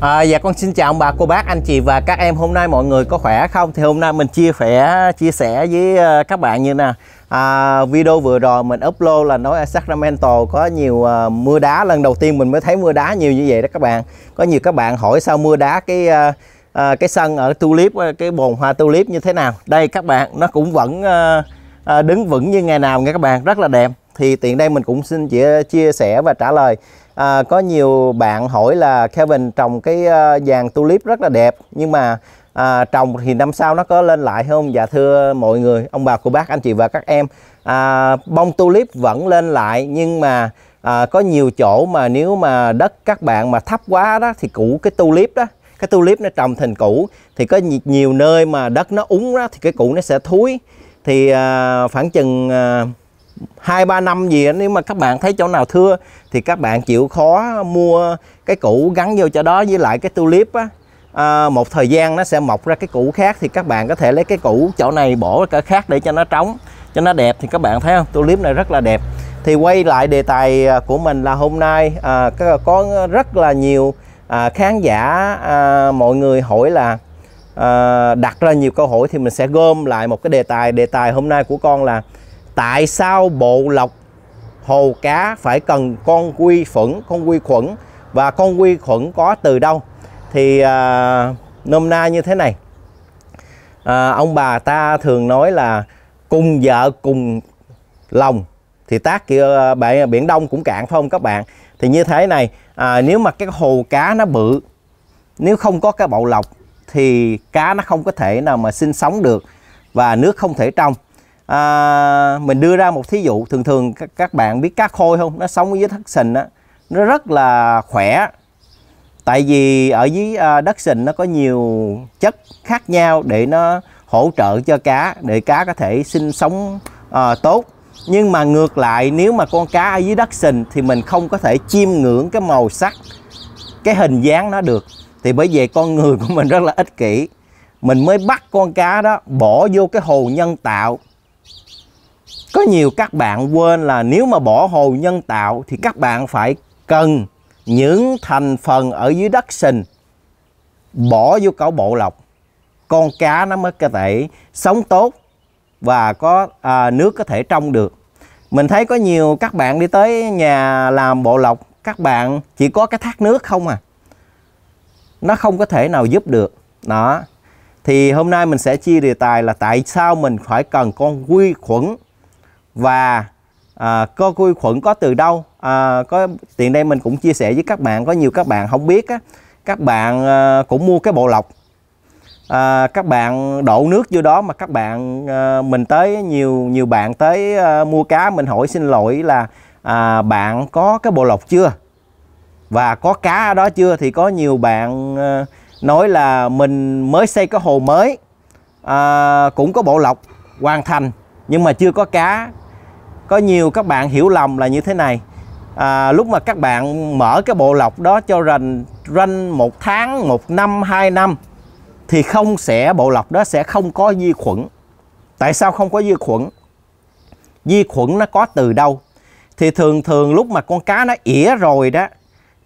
À, dạ con xin chào ông bà cô bác anh chị và các em hôm nay mọi người có khỏe không thì hôm nay mình chia sẻ chia sẻ với ờ, các bạn như nè à, video vừa rồi mình upload là nói ở Sacramento có nhiều uh, mưa đá lần đầu tiên mình mới thấy mưa đá nhiều như vậy đó các bạn có nhiều các bạn hỏi sao mưa đá cái uh, uh, cái sân ở tulip cái bồn hoa tulip như thế nào đây các bạn nó cũng vẫn uh, uh, đứng vững như ngày nào nghe các bạn rất là đẹp thì tiện đây mình cũng xin chia, chia sẻ và trả lời à, có nhiều bạn hỏi là Kevin trồng cái ờ, vàng tulip rất là đẹp nhưng mà à, trồng thì năm sau nó có lên lại không? Dạ thưa mọi người, ông bà, cô bác, anh chị và các em, à, bông tulip vẫn lên lại nhưng mà à, có nhiều chỗ mà nếu mà đất các bạn mà thấp quá đó thì củ cái tulip đó cái tulip nó trồng thành củ thì có nhiều nơi mà đất nó úng đó thì cái củ nó sẽ thúi thì à, khoảng chừng à, hai ba năm gì nếu mà các bạn thấy chỗ nào thưa thì các bạn chịu khó mua cái củ gắn vô chỗ đó với lại cái tulip á à, một thời gian nó sẽ mọc ra cái củ khác thì các bạn có thể lấy cái củ chỗ này bỏ cái khác để cho nó trống cho nó đẹp thì các bạn thấy không tulip này rất là đẹp thì quay lại đề tài à, của mình là hôm nay à, có rất là nhiều à, khán giả à, mọi người hỏi là à, đặt ra nhiều câu hỏi thì mình sẽ gom lại một cái đề tài đề tài hôm nay của con là tại sao bộ lọc hồ cá phải cần con quy khuẩn con quy khuẩn và con quy khuẩn có từ đâu thì à, nôm na như thế này à, ông bà ta thường nói là cùng vợ cùng lòng thì tác kia à, bể biển đông cũng cạn phải không các bạn thì như thế này à, nếu mà cái hồ cá nó bự nếu không có cái bộ lọc thì cá nó không có thể nào mà sinh sống được và nước không thể trong à, mình đưa ra một thí dụ thường thường các, các bạn biết cá khôi không nó sống dưới đất sình á nó rất là khỏe tại vì ở dưới à, đất sình nó có nhiều chất khác nhau để nó hỗ trợ cho cá để cá có thể sinh sống à, tốt nhưng mà ngược lại nếu mà con cá ở dưới đất sình thì mình không có thể chiêm ngưỡng cái màu sắc cái hình dáng nó được thì bởi vậy con người của mình rất là ích kỷ mình mới bắt con cá đó bỏ vô cái hồ nhân tạo có nhiều các bạn quên là nếu mà bỏ hồ nhân tạo thì các bạn phải cần những thành phần ở dưới đất sình bỏ vô cảo bộ lọc con cá nó mới có thể sống tốt và có à, nước có thể trong được mình thấy có nhiều các bạn đi tới nhà làm bộ lọc các bạn chỉ có cái thác nước không à nó không có thể nào giúp được đó thì hôm nay mình sẽ chia đề tài là tại sao mình phải cần con quy khuẩn và à, có vi khuẩn có từ đâu à, có tiền đây mình cũng chia sẻ với các bạn có nhiều các bạn không biết á, các bạn à, cũng mua cái bộ lọc à, các bạn đổ nước vô đó mà các bạn à, mình tới nhiều nhiều bạn tới à, mua cá mình hỏi xin lỗi là à, bạn có cái bộ lọc chưa và có cá ở đó chưa thì có nhiều bạn à, nói là mình mới xây cái hồ mới à, cũng có bộ lọc hoàn thành nhưng mà chưa có cá có nhiều các bạn hiểu lầm là như thế này à, lúc mà các bạn mở cái bộ lọc đó cho rành ranh một tháng một năm hai năm thì không sẽ bộ lọc đó sẽ không có vi khuẩn tại sao không có vi khuẩn vi khuẩn nó có từ đâu thì thường thường lúc mà con cá nó ỉa rồi đó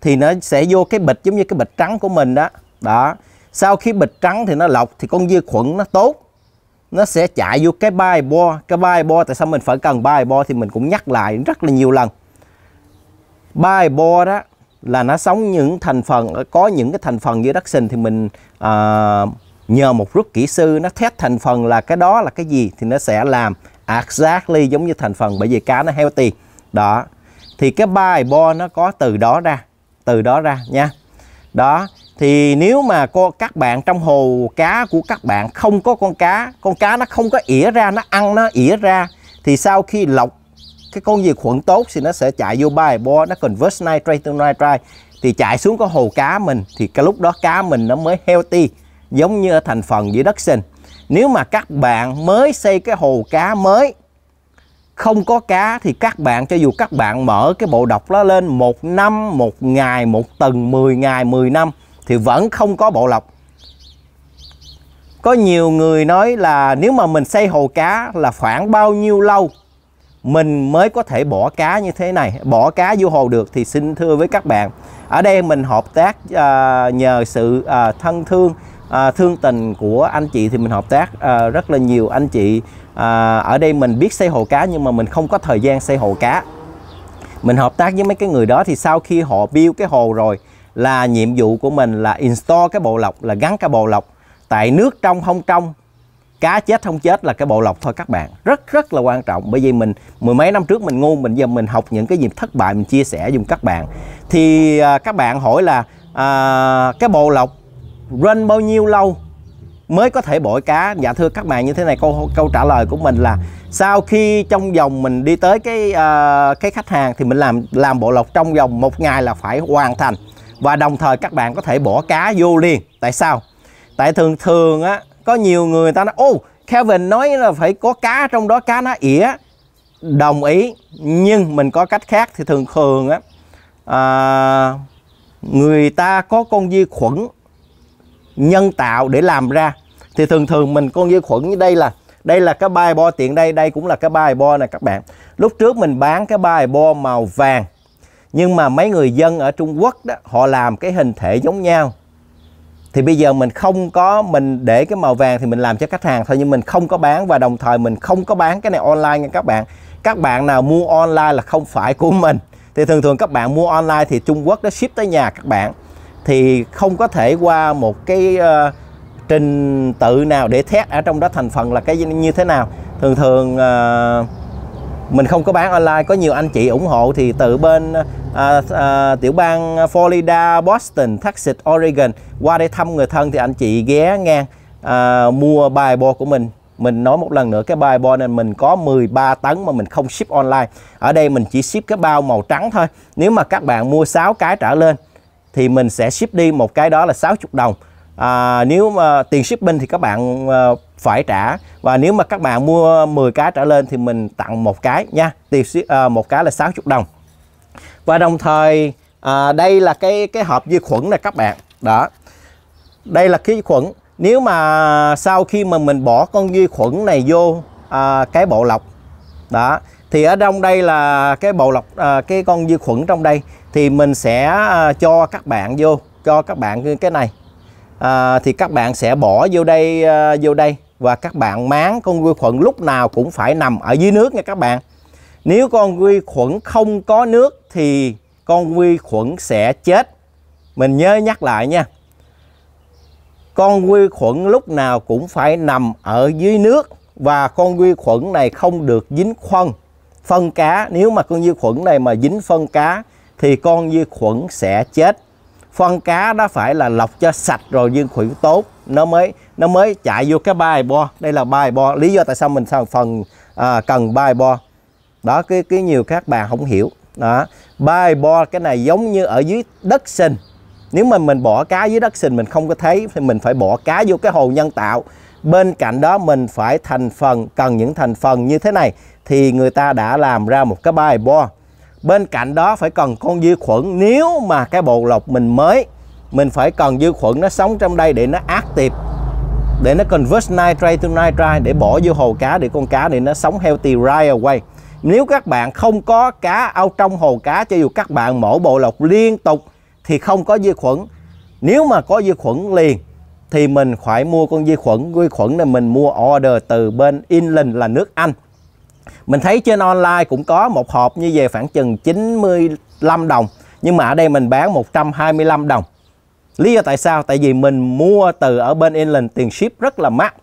thì nó sẽ vô cái bịch giống như cái bịch trắng của mình đó đó sau khi bịch trắng thì nó lọc thì con vi khuẩn nó tốt nó sẽ chạy vô cái bài bo cái bài bo tại sao mình phải cần bài bo thì mình cũng nhắc lại rất là nhiều lần bài bo đó là nó sống những thành phần có những cái thành phần dưới đất sinh thì mình à, nhờ một rút kỹ sư nó test thành phần là cái đó là cái gì thì nó sẽ làm exactly giống như thành phần bởi vì cá nó healthy đó thì cái bài bo nó có từ đó ra từ đó ra nha đó thì nếu mà con các bạn trong hồ cá của các bạn không có con cá con cá nó không có ỉa ra nó ăn nó ỉa ra thì sau khi lọc cái con diệt khuẩn tốt thì nó sẽ chạy vô bài bo nó convert nitrate to nitrite thì chạy xuống cái hồ cá mình thì cái lúc đó cá mình nó mới healthy giống như thành phần dưới đất sinh nếu mà các bạn mới xây cái hồ cá mới không có cá thì các bạn cho dù các bạn mở cái bộ đọc đó lên một năm một ngày một tuần 10 ngày 10 năm thì vẫn không có bộ lọc có nhiều người nói là nếu mà mình xây hồ cá là khoảng bao nhiêu lâu mình mới có thể bỏ cá như thế này bỏ cá vô hồ được thì xin thưa với các bạn ở đây mình hợp tác à, nhờ sự à, thân thương à, thương tình của anh chị thì mình hợp tác à, rất là nhiều anh chị à, ở đây mình biết xây hồ cá nhưng mà mình không có thời gian xây hồ cá mình hợp tác với mấy cái người đó thì sau khi họ build cái hồ rồi là nhiệm vụ của mình là install cái bộ lọc là gắn cái bộ lọc tại nước trong không trong cá chết không chết là cái bộ lọc thôi các bạn rất rất là quan trọng bởi vì mình mười mấy năm trước mình ngu mình giờ mình học những cái gì thất bại mình chia sẻ dùng các bạn thì à, các bạn hỏi là à, cái bộ lọc run bao nhiêu lâu mới có thể bội cá dạ thưa các bạn như thế này câu câu trả lời của mình là sau khi trong vòng mình đi tới cái uh, cái khách hàng thì mình làm làm bộ lọc trong vòng một ngày là phải hoàn thành và đồng thời các bạn có thể bỏ cá vô liền tại sao tại thường thường á có nhiều người ta nói ô Kevin nói là phải có cá trong đó cá nó ỉa đồng ý nhưng mình có cách khác thì thường thường á à, người ta có con vi khuẩn nhân tạo để làm ra thì thường thường mình con vi khuẩn như đây là đây là cái bài bo tiện đây đây cũng là cái bài bo này các bạn lúc trước mình bán cái bài bo màu vàng nhưng mà mấy người dân ở Trung Quốc đó họ làm cái hình thể giống nhau thì bây giờ mình không có mình để cái màu vàng thì mình làm cho khách hàng thôi nhưng mình không có bán và đồng thời mình không có bán cái này online nha các bạn các bạn nào mua online là không phải của mình thì thường thường các bạn mua online thì Trung Quốc nó ship tới nhà các bạn thì không có thể qua một cái uh, trình tự nào để test ở trong đó thành phần là cái như thế nào thường thường uh, mình không có bán online có nhiều anh chị ủng hộ thì từ bên à, à, tiểu bang Florida, Boston, Texas, Oregon qua đây thăm người thân thì anh chị ghé ngang à, mua bài bo của mình mình nói một lần nữa cái bài bo nên mình có 13 tấn mà mình không ship online ở đây mình chỉ ship cái bao màu trắng thôi nếu mà các bạn mua 6 cái trở lên thì mình sẽ ship đi một cái đó là 60 đồng à, nếu mà tiền shipping thì các bạn phải trả và nếu mà các bạn mua 10 cái trở lên thì mình tặng một cái nha tiền à, một cái là 60 đồng và đồng thời à, đây là cái cái hộp vi khuẩn này các bạn đó đây là khí khuẩn nếu mà sau khi mà mình bỏ con vi khuẩn này vô à, cái bộ lọc đó thì ở trong đây là cái bộ lọc à, cái con vi khuẩn trong đây thì mình sẽ à, cho các bạn vô cho các bạn cái này à, thì các bạn sẽ bỏ vô đây à, vô đây và các bạn máng con vi khuẩn lúc nào cũng phải nằm ở dưới nước nha các bạn. Nếu con vi khuẩn không có nước thì con vi khuẩn sẽ chết. Mình nhớ nhắc lại nha. Con vi khuẩn lúc nào cũng phải nằm ở dưới nước và con vi khuẩn này không được dính phân phân cá. Nếu mà con vi khuẩn này mà dính phân cá thì con vi khuẩn sẽ chết phân cá nó phải là lọc cho sạch rồi vi khuẩn tốt nó mới nó mới chạy vô cái bài bo đây là bài bo lý do tại sao mình sao phần à, cần bài bo đó cái cái nhiều các bạn không hiểu đó bài bo cái này giống như ở dưới đất sình nếu mà mình bỏ cá dưới đất sình mình không có thấy thì mình phải bỏ cá vô cái hồ nhân tạo bên cạnh đó mình phải thành phần cần những thành phần như thế này thì người ta đã làm ra một cái bài bo bên cạnh đó phải cần con vi khuẩn nếu mà cái bộ lọc mình mới mình phải cần vi khuẩn nó sống trong đây để nó active để nó convert nitrate to nitrite để bỏ vô hồ cá để con cá để nó sống healthy right away nếu các bạn không có cá ao trong hồ cá cho dù các bạn mổ bộ lọc liên tục thì không có vi khuẩn nếu mà có vi khuẩn liền thì mình phải mua con vi khuẩn vi khuẩn là mình mua order từ bên Inland là nước Anh mình thấy trên online cũng có một hộp như về khoảng chừng 95 đồng nhưng mà ở đây mình bán 125 đồng lý do tại sao tại vì mình mua từ ở bên England tiền ship rất là mắc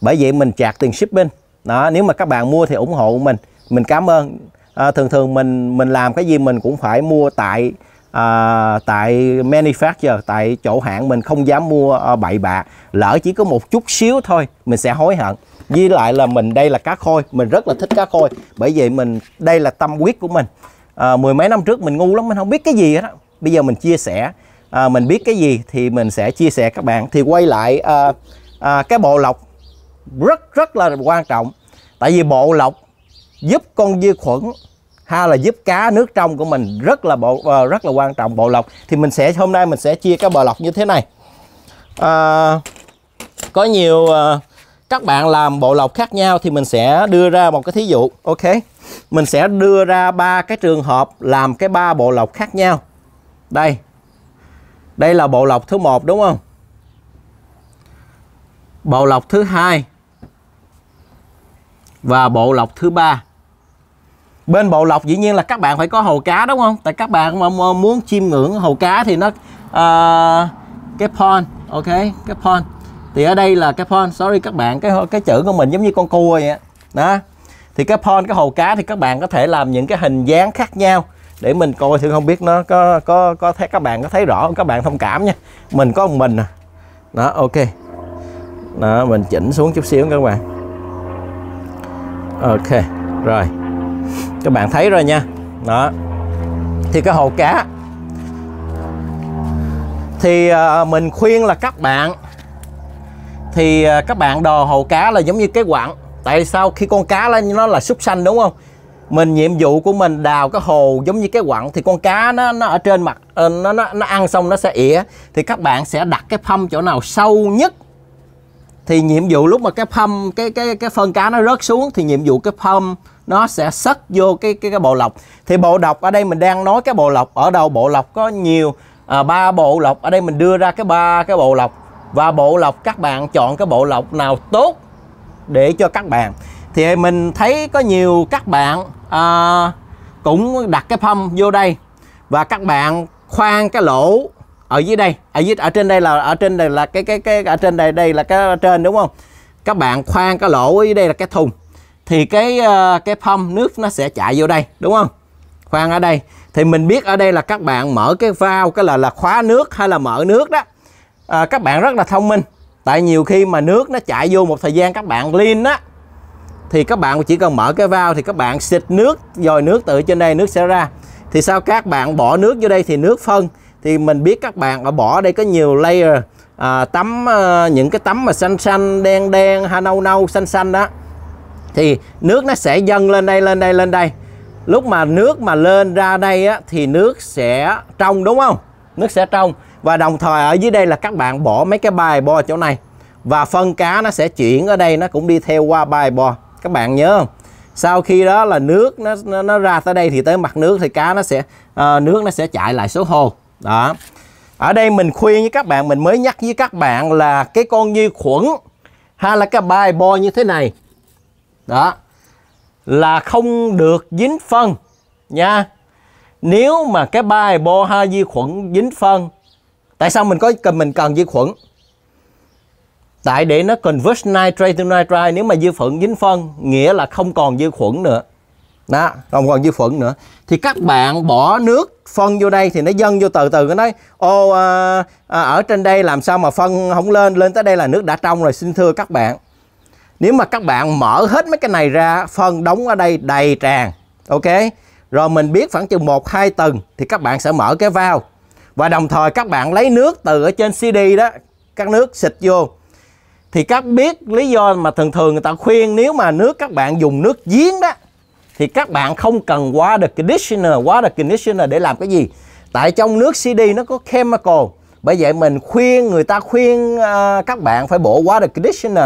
bởi vậy mình chạc tiền shipping đó nếu mà các bạn mua thì ủng hộ mình mình cảm ơn à, thường thường mình mình làm cái gì mình cũng phải mua tại à, tại manufacturer tại chỗ hãng mình không dám mua à, bậy bạ lỡ chỉ có một chút xíu thôi mình sẽ hối hận với lại là mình đây là cá khôi mình rất là thích cá khôi bởi vì mình đây là tâm huyết của mình à, mười mấy năm trước mình ngu lắm mình không biết cái gì hết bây giờ mình chia sẻ à, mình biết cái gì thì mình sẽ chia sẻ các bạn thì quay lại à, à, cái bộ lọc rất rất là quan trọng tại vì bộ lọc giúp con vi khuẩn hay là giúp cá nước trong của mình rất là bộ uh, rất là quan trọng bộ lọc thì mình sẽ hôm nay mình sẽ chia cái bộ lọc như thế này à, có nhiều uh, các bạn làm bộ lọc khác nhau thì mình sẽ đưa ra một cái thí dụ ok mình sẽ đưa ra ba cái trường hợp làm cái ba bộ lọc khác nhau đây đây là bộ lọc thứ một đúng không bộ lọc thứ hai và bộ lọc thứ ba bên bộ lọc dĩ nhiên là các bạn phải có hồ cá đúng không tại các bạn mà muốn chiêm ngưỡng hồ cá thì nó uh, cái pond ok cái pond thì ở đây là cái pond sorry các bạn cái cái chữ của mình giống như con cua vậy đó thì cái pond cái hồ cá thì các bạn có thể làm những cái hình dáng khác nhau để mình coi thử không biết nó có có có thấy các bạn có thấy rõ không các bạn thông cảm nha mình có một mình à đó ok đó mình chỉnh xuống chút xíu các bạn ok rồi các bạn thấy rồi nha đó thì cái hồ cá thì à, mình khuyên là các bạn thì à, các bạn đò hồ cá là giống như cái quặng tại sao khi con cá lên nó là súc xanh đúng không mình nhiệm vụ của mình đào cái hồ giống như cái quặng thì con cá nó nó ở trên mặt ờ, nó nó nó ăn xong nó sẽ ỉa thì các bạn sẽ đặt cái phâm chỗ nào sâu nhất thì nhiệm vụ lúc mà cái phâm cái cái cái phân cá nó rớt xuống thì nhiệm vụ cái phâm nó sẽ sất vô cái cái cái bộ lọc thì bộ lọc ở đây mình đang nói cái bộ lọc ở đâu bộ lọc có nhiều à, ba à, bộ lọc ở đây mình đưa ra cái ba cái bộ lọc và bộ lọc các bạn chọn cái bộ lọc nào tốt để cho các bạn thì mình thấy có nhiều các bạn à, cũng đặt cái pump vô đây và các bạn khoan cái lỗ ở dưới đây ở dưới ở trên đây là ở trên đây là cái cái cái ở trên đây đây là cái trên đúng không các bạn khoan cái lỗ ở dưới đây là cái thùng thì cái ờ, cái pump nước nó sẽ chạy vô đây đúng không khoan ở đây thì mình biết ở đây là các bạn mở cái vào cái là là khóa nước hay là mở nước đó à, các bạn rất là thông minh tại nhiều khi mà nước nó chạy vô một thời gian các bạn clean á thì các bạn chỉ cần mở cái vao thì các bạn xịt nước rồi nước từ trên đây nước sẽ ra thì sao các bạn bỏ nước vô đây thì nước phân thì mình biết các bạn ở bỏ đây có nhiều layer à, tắm à, những cái tấm mà xanh xanh đen đen ha nâu nâu xanh xanh đó thì nước nó sẽ dâng lên đây lên đây lên đây lúc mà nước mà lên ra đây á, thì nước sẽ trong đúng không nước sẽ trong và đồng thời ở dưới đây là các bạn bỏ mấy cái bài bo chỗ này và phân cá nó sẽ chuyển ở đây nó cũng đi theo qua bài bo các bạn nhớ không sau khi đó là nước nó nó, nó ra tới đây thì tới mặt nước thì cá nó sẽ uh, nước nó sẽ chạy lại số hồ đó ở đây mình khuyên với các bạn mình mới nhắc với các bạn là cái con vi khuẩn hay là cái bài bo như thế này đó là không được dính phân nha nếu mà cái bài bo ha vi khuẩn dính phân Tại sao mình có cần mình cần vi khuẩn? Tại để nó convert nitrate to nitrite nếu mà vi khuẩn dính phân nghĩa là không còn vi khuẩn nữa. Đó, không còn vi khuẩn nữa. Thì các bạn bỏ nước phân vô đây thì nó dâng vô từ từ cái nói ô à, à, ở trên đây làm sao mà phân không lên, lên tới đây là nước đã trong rồi xin thưa các bạn. Nếu mà các bạn mở hết mấy cái này ra, phân đóng ở đây đầy tràn. Ok? Rồi mình biết khoảng chừng 1 2 tuần thì các bạn sẽ mở cái vào và đồng thời các bạn lấy nước từ ở trên CD đó các nước xịt vô thì các biết lý do mà thường thường người ta khuyên nếu mà nước các bạn dùng nước giếng đó thì các bạn không cần qua water conditioner qua water conditioner để làm cái gì tại trong nước CD nó có chemical bởi vậy mình khuyên người ta khuyên uh, các bạn phải bổ qua water conditioner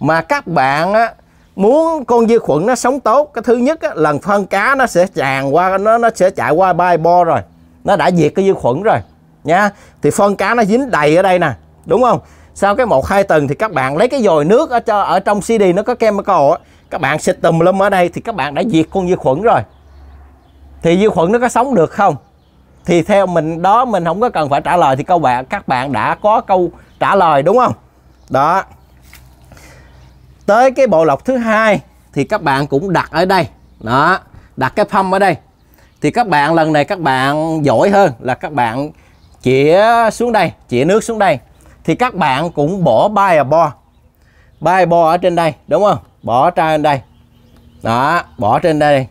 mà các bạn á, muốn con vi khuẩn nó sống tốt cái thứ nhất á, lần phân cá nó sẽ tràn qua nó nó sẽ chạy qua bay bo rồi nó đã diệt cái vi khuẩn rồi nha thì phân cá nó dính đầy ở đây nè đúng không sau cái một hai tuần thì các bạn lấy cái dồi nước ở cho ở trong CD nó có chemical á các bạn xịt tùm lum ở đây thì các bạn đã diệt con vi khuẩn rồi thì vi khuẩn nó có sống được không thì theo mình đó mình không có cần phải trả lời thì câu bạn các bạn đã có câu trả lời đúng không đó tới cái bộ lọc thứ hai thì các bạn cũng đặt ở đây đó đặt cái pump ở đây thì các bạn lần này các bạn giỏi hơn là các bạn chĩa xuống đây chĩa nước xuống đây thì các bạn cũng bỏ bay bo bay bo ở trên đây đúng không bỏ ra trên đây đó bỏ trên đây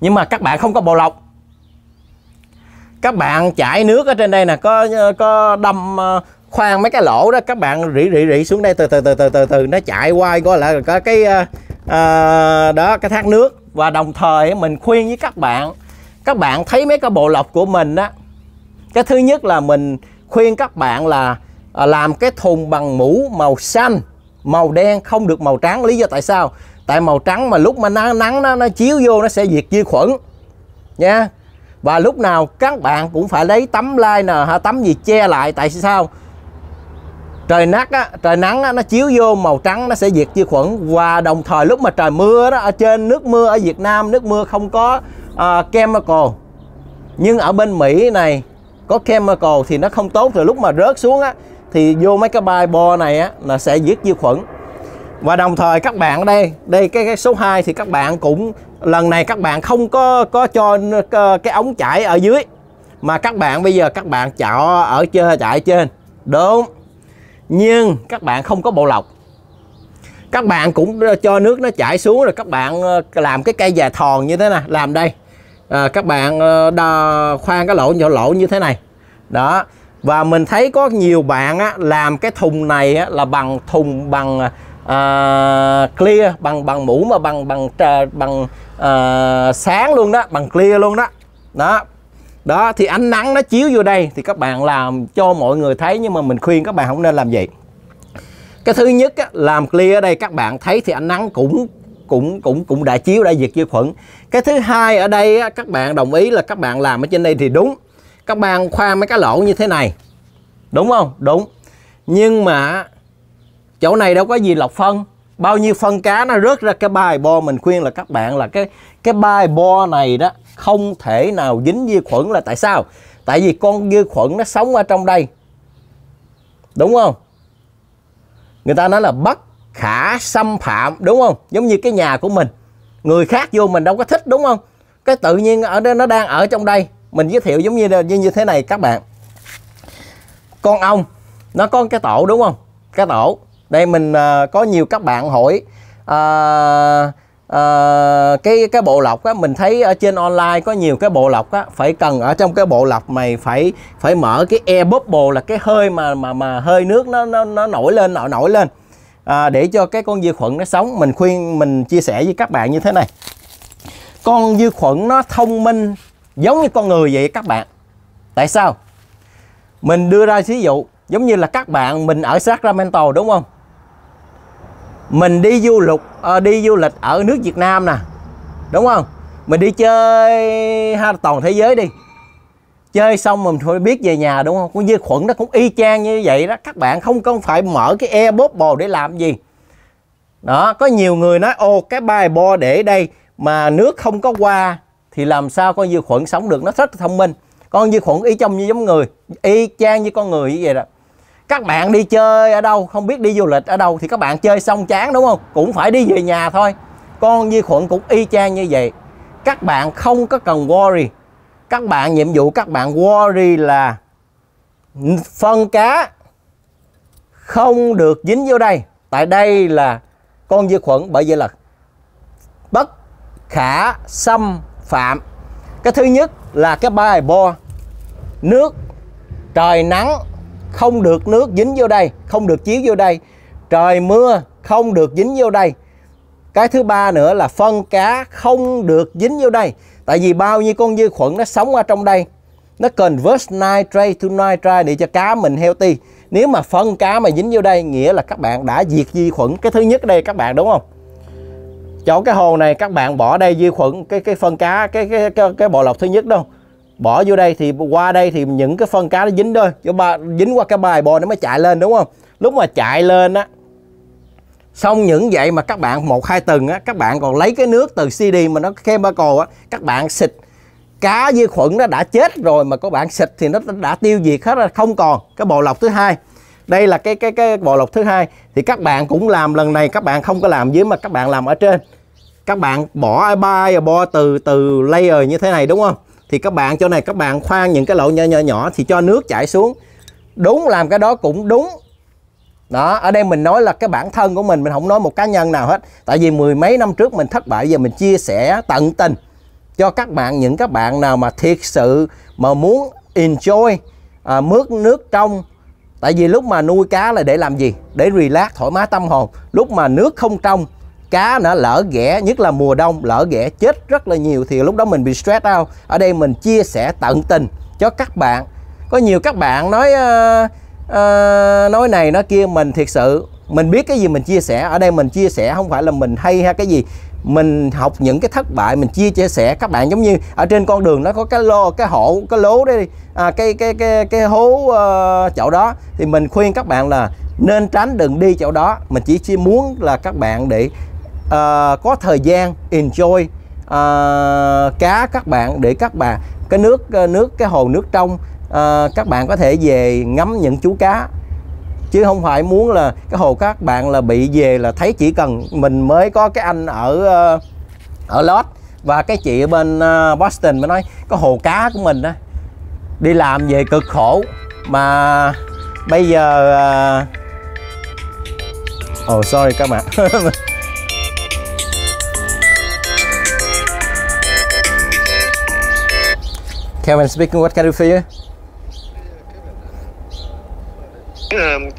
nhưng mà các bạn không có bộ lọc các bạn chảy nước ở trên đây nè có có đâm ờ, khoan mấy cái lỗ đó các bạn rỉ rỉ rỉ xuống đây từ từ từ từ từ từ nó chạy qua gọi là có cái à, đó cái thác nước và đồng thời mình khuyên với các bạn các bạn thấy mấy cái bộ lọc của mình á cái thứ nhất là mình khuyên các bạn là à, làm cái thùng bằng mũ màu xanh màu đen không được màu trắng lý do tại sao tại màu trắng mà lúc mà nắng nắng nó, nó chiếu vô nó sẽ diệt vi khuẩn nha và lúc nào các bạn cũng phải lấy tấm lai nè hay tấm gì che lại tại sao trời nắng á, trời nắng á, nó chiếu vô màu trắng nó sẽ diệt vi khuẩn và đồng thời lúc mà trời mưa đó ở trên nước mưa ở Việt Nam nước mưa không có uh, chemical nhưng ở bên Mỹ này có chemical thì nó không tốt rồi lúc mà rớt xuống á thì vô mấy cái bài bo này á là sẽ giết vi khuẩn và đồng thời các bạn đây đây cái, cái số 2 thì các bạn cũng lần này các bạn không có có cho ờ, cái ống chảy ở dưới mà các bạn bây giờ các bạn chọn ở chơi chạy trên đúng nhưng các bạn không có bộ lọc các bạn cũng cho nước nó chảy xuống rồi các bạn ờ, làm cái cây già thòn như thế này làm đây à, các bạn ờ, đo, khoan cái lỗ nhỏ lỗ như thế này đó và mình thấy có nhiều bạn á, làm cái thùng này á, là bằng thùng bằng à, clear bằng bằng mũ mà bằng bằng bằng à, sáng luôn đó bằng clear luôn đó đó đó thì ánh nắng nó chiếu vô đây thì các bạn làm cho mọi người thấy nhưng mà mình khuyên các bạn không nên làm vậy cái thứ nhất á, làm clear ở đây các bạn thấy thì ánh nắng cũng cũng cũng cũng đã chiếu đã diệt vi khuẩn cái thứ hai ở đây các bạn đồng ý là các bạn làm ở trên đây thì đúng các bạn khoan mấy cái lỗ như thế này đúng không đúng nhưng mà chỗ này đâu có gì lọc phân bao nhiêu phân cá nó rớt ra cái bài bo mình khuyên là các bạn là cái cái bài bo này đó không thể nào dính vi khuẩn là tại sao tại vì con vi khuẩn nó sống ở trong đây đúng không người ta nói là bất khả xâm phạm đúng không giống như cái nhà của mình người khác vô mình đâu có thích đúng không cái tự nhiên ở đây nó đang ở trong đây mình giới thiệu giống như như, như thế này các bạn con ong nó có cái tổ đúng không cái tổ đây mình uh, có nhiều các bạn hỏi uh, uh, cái cái bộ lọc á mình thấy ở trên online có nhiều cái bộ lọc á phải cần ở trong cái bộ lọc mày phải phải mở cái e bubble là cái hơi mà mà mà hơi nước nó nó nó nổi lên nổi nổi lên à, để cho cái con vi khuẩn nó sống mình khuyên mình chia sẻ với các bạn như thế này con vi khuẩn nó thông minh giống như con người vậy các bạn tại sao mình đưa ra ví dụ giống như là các bạn mình ở Sacramento đúng không mình đi du lịch à, ờ, đi du lịch ở nước Việt Nam nè đúng không mình đi chơi ha toàn thế giới đi chơi xong mình thôi biết về nhà đúng không con vi khuẩn nó cũng y chang như vậy đó các bạn không cần phải mở cái e bóp bồ để làm gì đó có nhiều người nói ô cái bài bo để đây mà nước không có qua thì làm sao con vi khuẩn sống được nó rất thông minh con vi khuẩn y chang như giống người y chang như con người như vậy đó các bạn đi chơi ở đâu không biết đi du lịch ở đâu thì các bạn chơi xong chán đúng không cũng phải đi về nhà thôi con vi khuẩn cũng y chang như vậy các bạn không có cần worry các bạn nhiệm vụ các bạn worry là phân cá không được dính vô đây tại đây là con vi khuẩn bởi vậy là bất khả xâm phạm cái thứ nhất là cái bài bo nước trời nắng không được nước dính vô đây không được chiếu vô đây trời mưa không được dính vô đây cái thứ ba nữa là phân cá không được dính vô đây tại vì bao nhiêu con vi khuẩn nó sống ở trong đây nó convert nitrate to nitrate để cho cá mình healthy nếu mà phân cá mà dính vô đây nghĩa là các bạn đã diệt vi khuẩn cái thứ nhất đây các bạn đúng không chỗ cái hồ này các bạn bỏ đây vi khuẩn cái cái phân cá cái cái cái, cái bộ lọc thứ nhất đâu bỏ vô đây thì qua đây thì những cái phân cá nó dính thôi dính qua cái bài bò nó mới chạy lên đúng không lúc mà chạy lên á xong những vậy mà các bạn một hai tuần á các bạn còn lấy cái nước từ CD mà nó chemical á các bạn xịt cá vi khuẩn nó đã chết rồi mà các bạn xịt thì nó đã tiêu diệt hết rồi không còn cái bộ lọc thứ hai đây là cái cái cái bộ lọc thứ hai thì các bạn cũng làm lần này các bạn không có làm dưới mà các bạn làm ở trên các bạn bỏ bay bo từ từ layer như thế này đúng không thì các bạn cho này các bạn khoan những cái lỗ nhỏ nhỏ nhỏ thì cho nước chảy xuống đúng làm cái đó cũng đúng đó ở đây mình nói là cái bản thân của mình mình không nói một cá nhân nào hết tại vì mười mấy năm trước mình thất bại giờ mình chia sẻ tận tình cho các bạn những các bạn nào mà thiệt sự mà muốn enjoy à, mướt nước trong tại vì lúc mà nuôi cá là để làm gì để relax thoải mái tâm hồn lúc mà nước không trong cá nó lỡ ghẻ nhất là mùa đông lỡ ghẻ chết rất là nhiều thì lúc đó mình bị stress out ở đây mình chia sẻ tận tình cho các bạn có nhiều các bạn nói uh, uh, nói này nói kia mình thiệt sự mình biết cái gì mình chia sẻ ở đây mình chia sẻ không phải là mình hay ha cái gì mình học những cái thất bại mình chia chia sẻ các bạn giống như ở trên con đường nó có cái lô cái hộ cái lố đây à, cái cái cái cái hố uh, chỗ đó thì mình khuyên các bạn là nên tránh đừng đi chỗ đó mình chỉ chỉ muốn là các bạn để uh, có thời gian enjoy uh, cá các bạn để các bạn cái nước nước cái hồ nước trong à, các bạn có thể về ngắm những chú cá chứ không phải muốn là cái hồ các bạn là bị về là thấy chỉ cần mình mới có cái anh ở ờ, ở Lót và cái chị ở bên ờ, Boston mới nói có hồ cá của mình đó đi làm về cực khổ mà bây giờ oh sorry các bạn Kevin speaking what can I do for you?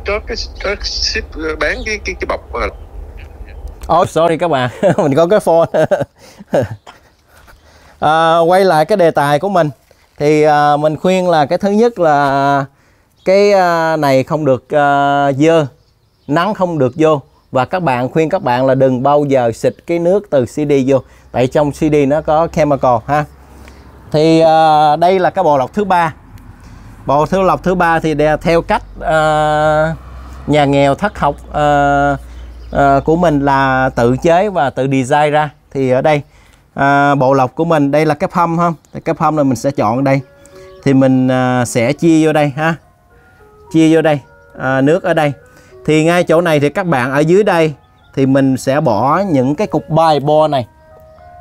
có cái có ship ờ, bán cái cái cái bọc mà. Oh sorry các bạn, mình có cái phone. à, quay lại cái đề tài của mình thì à, mình khuyên là cái thứ nhất là cái à, này không được à, dơ, nắng không được vô và các bạn khuyên các bạn là đừng bao giờ xịt cái nước từ CD vô tại trong CD nó có chemical ha thì à, đây là cái bộ lọc thứ ba bộ thứ lọc thứ ba thì đè theo cách uh, nhà nghèo thất học uh, uh, của mình là tự chế và tự design ra thì ở đây uh, bộ lọc của mình đây là cái pump không cái pump là mình sẽ chọn đây thì mình uh, sẽ chia vô đây ha chia vô đây uh, nước ở đây thì ngay chỗ này thì các bạn ở dưới đây thì mình sẽ bỏ những cái cục bài bo này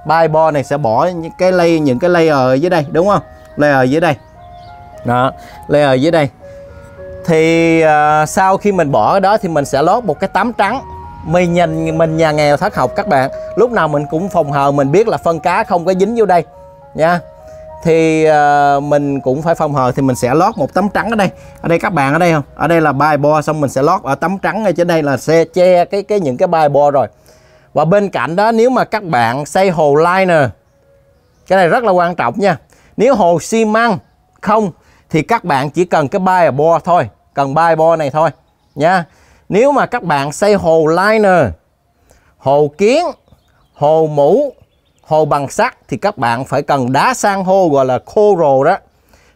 bài bo này sẽ bỏ những cái lay những cái layer ở dưới đây đúng không layer ở dưới đây đó layer dưới đây thì à, sau khi mình bỏ cái đó thì mình sẽ lót một cái tấm trắng mình nhìn mình nhà nghèo thất học các bạn lúc nào mình cũng phòng hờ mình biết là phân cá không có dính vô đây nha thì uh, mình cũng phải phòng hờ thì mình sẽ lót một tấm trắng ở đây ở đây các bạn ở đây không ở đây là bài bo xong mình sẽ lót ở tấm trắng ngay trên đây là xe che cái cái những cái bài bo rồi và bên cạnh đó nếu mà các bạn xây hồ liner cái này rất là quan trọng nha nếu hồ xi măng không thì các bạn chỉ cần cái bay bo thôi cần bay bo này thôi nha nếu mà các bạn xây hồ liner hồ kiến hồ mũ hồ bằng sắt thì các bạn phải cần đá sang hô gọi là coral đó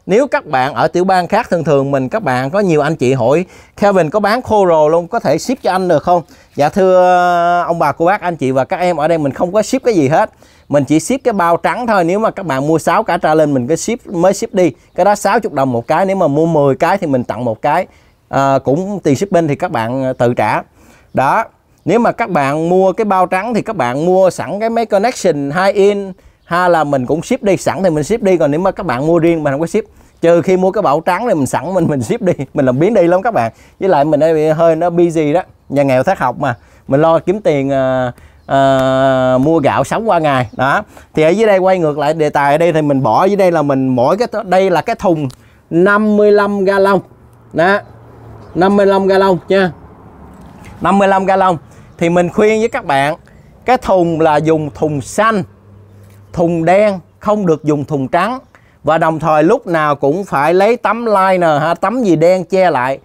nếu các bạn ở tiểu bang khác thường thường mình các bạn có nhiều anh chị hỏi Kevin có bán coral luôn có thể ship cho anh được không dạ thưa ờ, ông bà cô bác anh chị và các em ở đây mình không có ship cái gì hết mình chỉ ship cái bao trắng thôi nếu mà các bạn mua 6 cả tra lên mình cái ship mới ship đi cái đó 60 đồng một cái nếu mà mua 10 cái thì mình tặng một cái à, cũng tiền shipping thì các bạn à, tự trả đó nếu mà các bạn mua cái bao trắng thì các bạn mua sẵn cái mấy connection high in ha là mình cũng ship đi sẵn thì mình ship đi còn nếu mà các bạn mua riêng mà không có ship trừ khi mua cái bao trắng thì mình sẵn mình mình ship đi mình làm biến đi lắm các bạn với lại mình hơi nó busy đó nhà nghèo thất học mà mình lo kiếm tiền uh, uh, mua gạo sống qua ngày đó thì ở dưới đây quay ngược lại đề tài ở đây thì mình bỏ dưới đây là mình mỗi cái đây là cái thùng 55 ga lông đó 55 ga lông nha 55 ga lông thì mình khuyên với các bạn cái thùng là dùng thùng xanh thùng đen không được dùng thùng trắng và đồng thời lúc nào cũng phải lấy tấm liner ha tấm gì đen che lại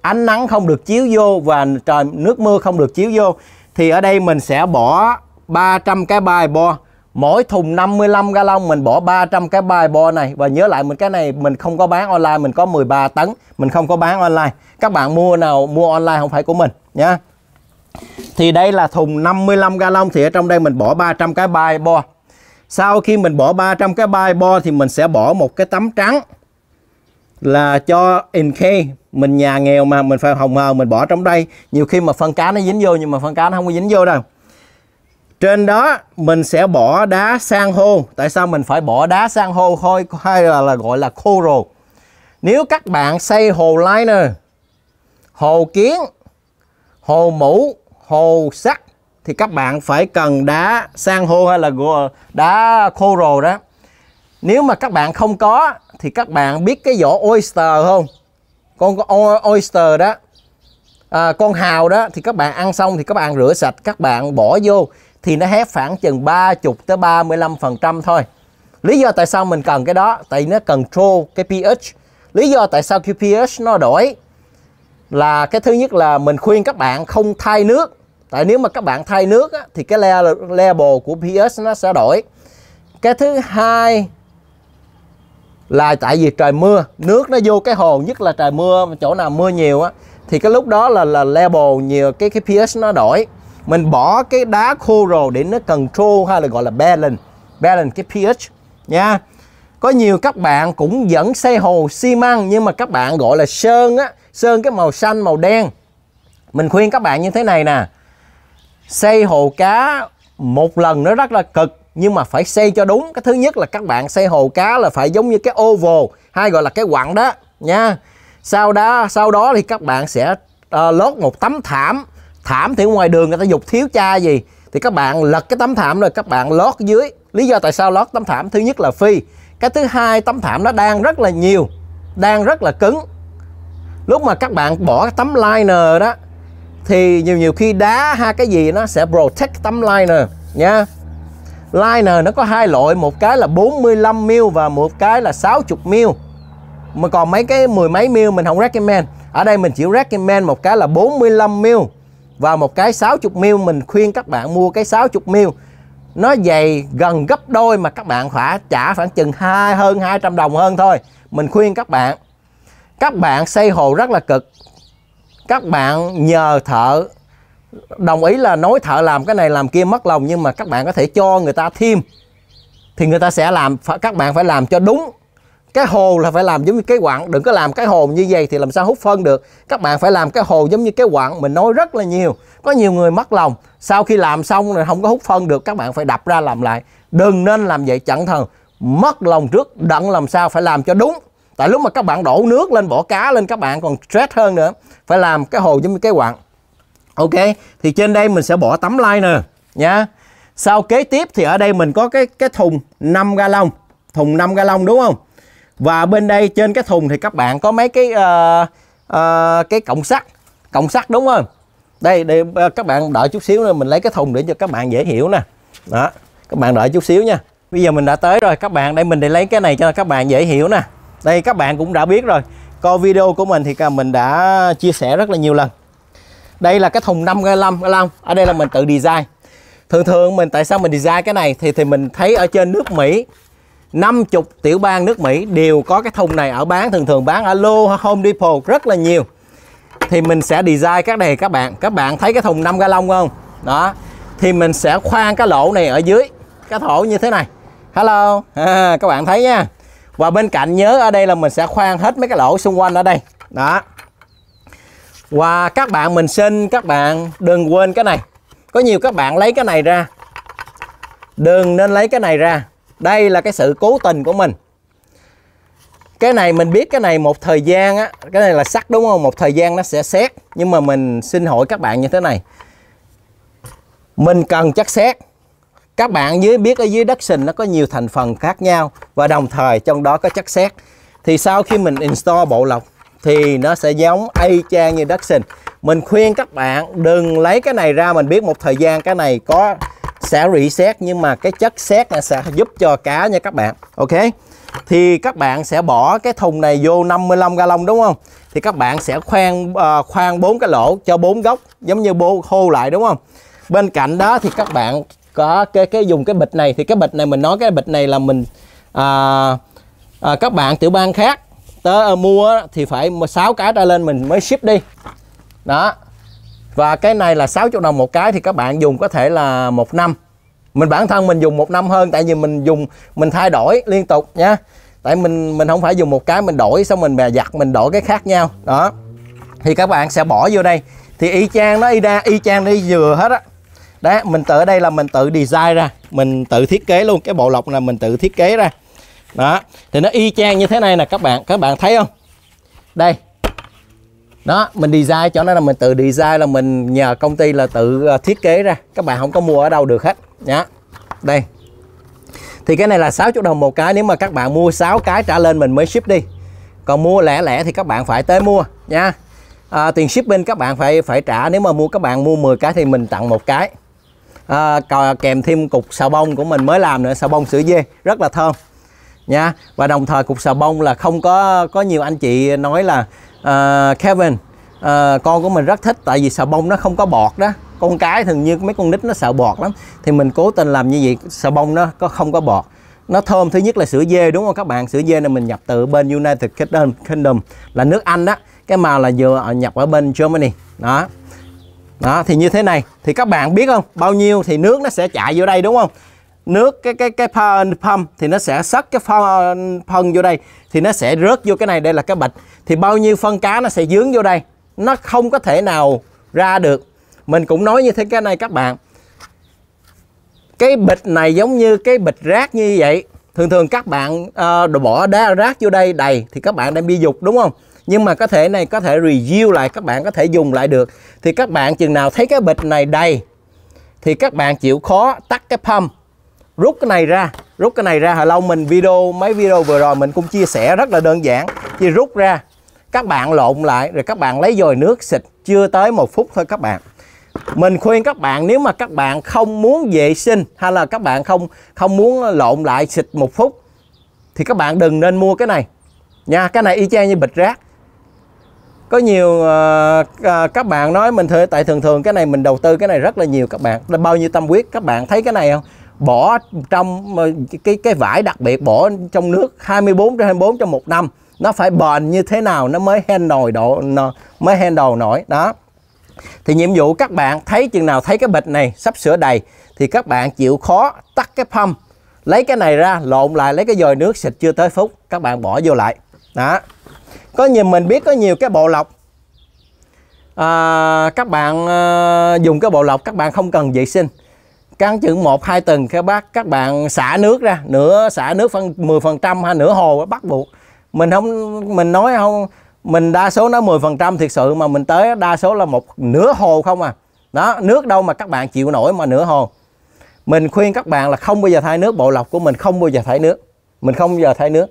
ánh nắng không được chiếu vô và trời nước mưa không được chiếu vô thì ở đây mình sẽ bỏ 300 cái bài bo mỗi thùng 55 gallon mình bỏ 300 cái bài bo này và nhớ lại mình cái này mình không có bán online mình có 13 tấn mình không có bán online các bạn mua nào mua online không phải của mình nhé thì đây là thùng 55 gallon thì ở trong đây mình bỏ 300 cái bài bo sau khi mình bỏ 300 cái bài bo thì mình sẽ bỏ một cái tấm trắng là cho in case mình nhà nghèo mà mình phải hồng hào mình bỏ trong đây nhiều khi mà phân cá nó dính vô nhưng mà phân cá nó không có dính vô đâu trên đó mình sẽ bỏ đá san hô tại sao mình phải bỏ đá san hô thôi hay là, là gọi là khô coral nếu các bạn xây hồ liner hồ kiến hồ mũ hồ sắt thì các bạn phải cần đá san hô hay là đá khô coral đó nếu mà các bạn không có thì các bạn biết cái vỏ oyster không con oyster đó à, con hào đó thì các bạn ăn xong thì các bạn rửa sạch các bạn bỏ vô thì nó hép khoảng chừng 30 tới 35% thôi. Lý do tại sao mình cần cái đó? Tại nó control cái pH. Lý do tại sao cái pH nó đổi là cái thứ nhất là mình khuyên các bạn không thay nước. Tại nếu mà các bạn thay nước á, thì cái level của pH nó sẽ đổi. Cái thứ hai là tại vì trời mưa nước nó vô cái hồ nhất là trời mưa chỗ nào mưa nhiều á thì cái lúc đó là là level nhiều cái cái pH nó đổi mình bỏ cái đá khô rồi để nó control hay là gọi là balance balance cái pH nha có nhiều các bạn cũng vẫn xây hồ xi măng nhưng mà các bạn gọi là sơn á sơn cái màu xanh màu đen mình khuyên các bạn như thế này nè xây hồ cá một lần nó rất là cực nhưng mà phải xây cho đúng cái thứ nhất là các bạn xây hồ cá là phải giống như cái oval hay gọi là cái quặng đó nha sau đó sau đó thì các bạn sẽ uh, lót một tấm thảm thảm thì ngoài đường người ta dục thiếu cha gì thì các bạn lật cái tấm thảm rồi các bạn lót dưới lý do tại sao lót tấm thảm thứ nhất là phi cái thứ hai tấm thảm nó đang rất là nhiều đang rất là cứng lúc mà các bạn bỏ cái tấm liner đó thì nhiều nhiều khi đá hay cái gì nó sẽ protect tấm liner nha liner nó có hai loại một cái là 45 mil và một cái là 60 mil mà còn mấy cái mười mấy mil mình không recommend ở đây mình chỉ recommend một cái là 45 mil và một cái 60 mil mình khuyên các bạn mua cái 60 mil nó dày gần gấp đôi mà các bạn phải trả khoảng chừng hai hơn 200 đồng hơn thôi mình khuyên các bạn các bạn xây hồ rất là cực các bạn nhờ thợ đồng ý là nói thợ làm cái này làm kia mất lòng nhưng mà các bạn có thể cho người ta thêm thì người ta sẽ làm các bạn phải làm cho đúng cái hồ là phải làm giống như cái quặng đừng có làm cái hồ như vậy thì làm sao hút phân được các bạn phải làm cái hồ giống như cái quặng mình nói rất là nhiều có nhiều người mất lòng sau khi làm xong rồi không có hút phân được các bạn phải đập ra làm lại đừng nên làm vậy chẳng thần mất lòng trước đặng làm sao phải làm cho đúng tại lúc mà các bạn đổ nước lên bỏ cá lên các bạn còn stress hơn nữa phải làm cái hồ giống như cái quặng Ok, thì trên đây mình sẽ bỏ tấm lai nè nha. Sau kế tiếp thì ở đây mình có cái cái thùng 5 ga lông, thùng 5 ga lông đúng không? Và bên đây trên cái thùng thì các bạn có mấy cái uh, uh, cái cộng sắt, cộng sắt đúng không? Đây để uh, ờ, các bạn đợi chút xíu nữa mình lấy cái thùng để cho các bạn dễ hiểu nè. Đó, các bạn đợi chút xíu nha. Bây giờ mình đã tới rồi các bạn, đây mình để lấy cái này cho các bạn dễ hiểu nè. Đây các bạn cũng đã biết rồi. Coi video của mình thì mình đã chia sẻ rất là nhiều lần đây là cái thùng 5 lăm lăm ở đây là mình tự design thường thường mình tại sao mình design cái này thì thì mình thấy ở trên nước Mỹ 50 tiểu bang nước Mỹ đều có cái thùng này ở bán thường thường bán ở lô Home Depot rất là nhiều thì mình sẽ design các này các bạn các bạn thấy cái thùng 5 gallon không đó thì mình sẽ khoan cái lỗ này ở dưới cái thổ như thế này hello à, các bạn thấy nha và bên cạnh nhớ ở đây là mình sẽ khoan hết mấy cái lỗ xung quanh ở đây đó và các bạn mình xin các bạn đừng quên cái này có nhiều các bạn lấy cái này ra đừng nên lấy cái này ra đây là cái sự cố tình của mình cái này mình biết cái này một thời gian á cái này là sắt đúng không một thời gian nó sẽ xét nhưng mà mình xin hỏi các bạn như thế này mình cần chắc xét các bạn dưới biết ở dưới đất sình nó có nhiều thành phần khác nhau và đồng thời trong đó có chất xét thì sau khi mình install bộ lọc thì nó sẽ giống y chang như đất sình mình khuyên các bạn đừng lấy cái này ra mình biết một thời gian cái này có sẽ reset nhưng mà cái chất xét này sẽ giúp cho cá nha các bạn ok thì các bạn sẽ bỏ cái thùng này vô 55 ga lông đúng không thì các bạn sẽ khoan uh, khoan bốn cái lỗ cho bốn góc giống như bô khô lại đúng không bên cạnh đó thì các bạn có cái cái dùng cái bịch này thì cái bịch này mình nói cái bịch này là mình à, à, các bạn tiểu bang khác tới ờ, mua thì phải 6 cái trở lên mình mới ship đi đó và cái này là 6 triệu đồng một cái thì các bạn dùng có thể là một năm mình bản thân mình dùng một năm hơn tại vì mình dùng mình thay đổi liên tục nhé tại mình mình không phải dùng một cái mình đổi xong mình bè giặt mình đổi cái khác nhau đó thì các bạn sẽ bỏ vô đây thì y chang nó y ra y chang đi dừa hết á đó. đó mình tự ở đây là mình tự design ra mình tự thiết kế luôn cái bộ lọc là mình tự thiết kế ra đó thì nó y chang như thế này nè các bạn các bạn thấy không đây đó mình design cho nó là mình tự design là mình nhờ công ty là tự ờ, thiết kế ra các bạn không có mua ở đâu được hết nhá đây thì cái này là 6 triệu đồng một cái nếu mà các bạn mua 6 cái trả lên mình mới ship đi còn mua lẻ lẻ thì các bạn phải tới mua nha à, ờ, tiền shipping các bạn phải phải trả nếu mà mua các bạn mua 10 cái thì mình tặng một cái à, ờ, còn kèm thêm cục xà bông của mình mới làm nữa xà bông sữa dê rất là thơm nha và đồng thời cục xà bông là không có có nhiều anh chị nói là uh, Kevin uh, con của mình rất thích tại vì xà bông nó không có bọt đó con cái thường như mấy con nít nó sợ bọt lắm thì mình cố tình làm như vậy xà bông nó có không có bọt nó thơm thứ nhất là sữa dê đúng không các bạn sữa dê này mình nhập từ bên United Kingdom, là nước Anh đó cái màu là vừa ờ, nhập ở bên Germany đó đó thì như thế này thì các bạn biết không bao nhiêu thì nước nó sẽ chạy vô đây đúng không nước cái cái cái pump thì nó sẽ sắt cái phân vô đây thì nó sẽ rớt vô cái này đây là cái bịch thì bao nhiêu phân cá nó sẽ dướng vô đây nó không có thể nào ra được mình cũng nói như thế cái này các bạn cái bịch này giống như cái bịch rác như vậy thường thường các bạn uh, bỏ đá rác vô đây đầy thì các bạn đem đi dục đúng không nhưng mà có thể này có thể review lại các bạn có thể dùng lại được thì các bạn chừng nào thấy cái bịch này đầy thì các bạn chịu khó tắt cái pump rút cái này ra rút cái này ra hồi lâu mình video mấy video vừa rồi mình cũng chia sẻ rất là đơn giản chỉ rút ra các bạn lộn lại rồi các bạn lấy dồi nước xịt chưa tới một phút thôi các bạn mình khuyên các bạn nếu mà các bạn không muốn vệ sinh hay là các bạn không không muốn lộn lại xịt một phút thì các bạn đừng nên mua cái này nha cái này y chang như bịch rác có nhiều uh, các bạn nói mình thử tại thường thường cái này mình đầu tư cái này rất là nhiều các bạn là bao nhiêu tâm huyết các bạn thấy cái này không bỏ trong cái cái vải đặc biệt bỏ trong nước 24 trên 24 trong một năm nó phải bền như thế nào nó mới handle độ mới handle nổi đó thì nhiệm vụ các bạn thấy chừng nào thấy cái bịch này sắp sửa đầy thì các bạn chịu khó tắt cái pump lấy cái này ra lộn lại lấy cái dồi nước xịt chưa tới phút các bạn bỏ vô lại đó có nhiều mình biết có nhiều cái bộ lọc à, các bạn à, dùng cái bộ lọc các bạn không cần vệ sinh cắn chừng một hai tuần các bác các bạn xả nước ra nửa xả nước phân 10% hay nửa hồ bắt buộc mình không mình nói không mình đa số nói 10% thiệt sự mà mình tới đa số là một nửa hồ không à đó nước đâu mà các bạn chịu nổi mà nửa hồ mình khuyên các bạn là không bao giờ thay nước bộ lọc của mình không bao giờ thay nước mình không bao giờ thay nước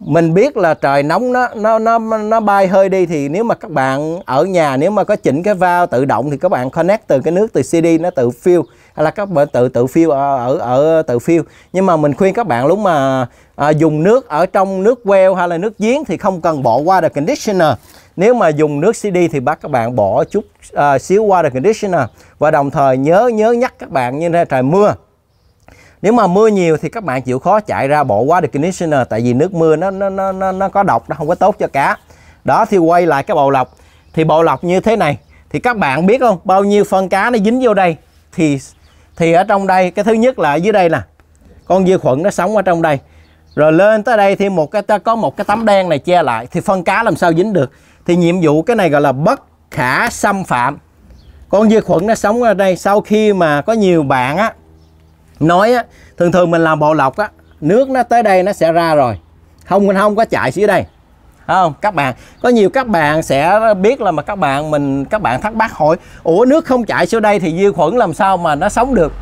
mình biết là trời nóng nó nó nó nó bay hơi đi thì nếu mà các bạn ở nhà nếu mà có chỉnh cái vào tự động thì các bạn connect từ cái nước từ CD nó tự fill hay là các bạn tự tự fill ở ở, ở tự fill nhưng mà mình khuyên các bạn lúc mà à, dùng nước ở trong nước well hay là nước giếng thì không cần bỏ qua được conditioner nếu mà dùng nước CD thì bắt các bạn bỏ chút à, xíu water conditioner và đồng thời nhớ nhớ nhắc các bạn như thế trời mưa nếu mà mưa nhiều thì các bạn chịu khó chạy ra bộ water conditioner tại vì nước mưa nó nó nó nó, nó có độc nó không có tốt cho cá đó thì quay lại cái bộ lọc thì bộ lọc như thế này thì các bạn biết không bao nhiêu phân cá nó dính vô đây thì thì ở trong đây cái thứ nhất là ở dưới đây nè con vi khuẩn nó sống ở trong đây rồi lên tới đây thì một cái ta có một cái tấm đen này che lại thì phân cá làm sao dính được thì nhiệm vụ cái này gọi là bất khả xâm phạm con vi khuẩn nó sống ở đây sau khi mà có nhiều bạn á nói á, thường thường mình làm bộ lọc á nước nó tới đây nó sẽ ra rồi không mình không có chạy xuống đây không các bạn có nhiều các bạn sẽ biết là mà các bạn mình các bạn thắc mắc hỏi ủa nước không chạy xuống đây thì vi khuẩn làm sao mà nó sống được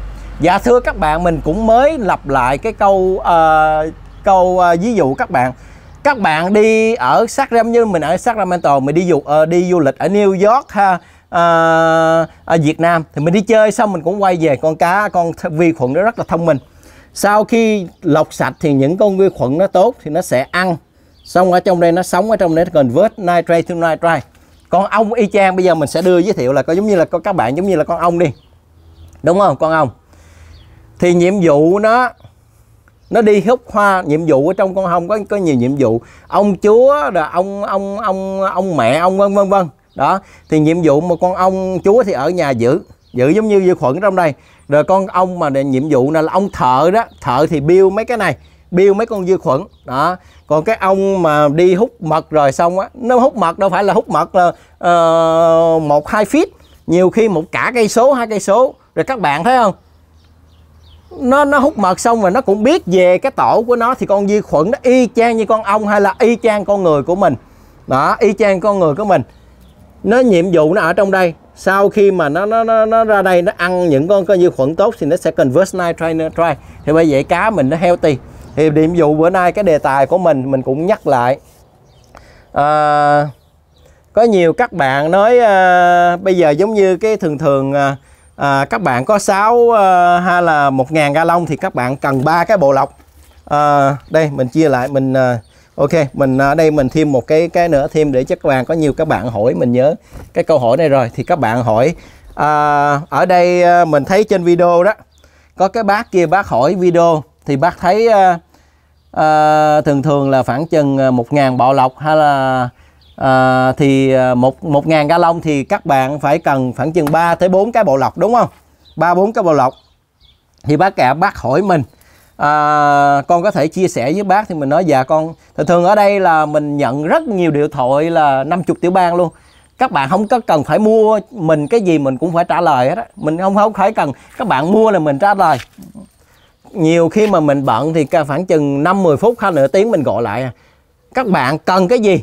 dạ thưa các bạn mình cũng mới lặp lại cái câu uh, câu uh, ví dụ các bạn các bạn đi ở Sacramento như mình ở Sacramento mình đi du uh, đi du lịch ở New York ha à, ở Việt Nam thì mình đi chơi xong mình cũng quay về con cá con vi khuẩn nó rất là thông minh sau khi lọc sạch thì những con vi khuẩn nó tốt thì nó sẽ ăn xong ở trong đây nó sống ở trong đấy nó vớt nitrate to nitrite con ong y chang bây giờ mình sẽ đưa giới thiệu là có giống như là có các bạn giống như là con ong đi đúng không con ong thì nhiệm vụ nó nó đi hút hoa nhiệm vụ ở trong con ong có có nhiều nhiệm vụ ông chúa rồi ông ông ông ông mẹ ông vân vân vân đó thì nhiệm vụ một con ong chúa thì ở nhà giữ giữ giống như vi khuẩn trong đây rồi con ong mà nhiệm vụ này là ông thợ đó thợ thì biêu mấy cái này biêu mấy con vi khuẩn đó còn cái ông mà đi hút mật rồi xong á nó hút mật đâu phải là hút mật là uh, một hai feet nhiều khi một cả cây số hai cây số rồi các bạn thấy không nó nó hút mật xong rồi nó cũng biết về cái tổ của nó thì con vi khuẩn nó y chang như con ong hay là y chang con người của mình đó y chang con người của mình nó nhiệm vụ nó ở trong đây sau khi mà nó nó nó, nó ra đây nó ăn những con có vi khuẩn tốt thì nó sẽ convert nitrate nitrite thì bởi vậy cá mình nó healthy thì nhiệm vụ bữa nay cái đề tài của mình mình cũng nhắc lại à, có nhiều các bạn nói à, bây giờ giống như cái thường thường à, à, các bạn có 6 à, hay là 1.000 ga lông thì các bạn cần ba cái bộ lọc à, đây mình chia lại mình à, Ok, mình ở à, đây mình thêm một cái cái nữa thêm để chắc các có nhiều các bạn hỏi mình nhớ cái câu hỏi này rồi thì các bạn hỏi à, ở đây à, mình thấy trên video đó có cái bác kia bác hỏi video thì bác thấy à, à, thường thường là khoảng chừng 1.000 à, bọ lọc hay là à, thì một một ngàn ga lông thì các bạn phải cần khoảng chừng 3 tới 4 cái bộ lọc đúng không? 3 4 cái bộ lọc. Thì bác kẹp bác hỏi mình à, con có thể chia sẻ với bác thì mình nói dạ con thường ở đây là mình nhận rất nhiều điện thoại là 50 tiểu bang luôn các bạn không có cần phải mua mình cái gì mình cũng phải trả lời hết á mình không không phải cần các bạn mua là mình trả lời nhiều khi mà mình bận thì khoảng chừng 5-10 phút hay nửa tiếng mình gọi lại à. các bạn cần cái gì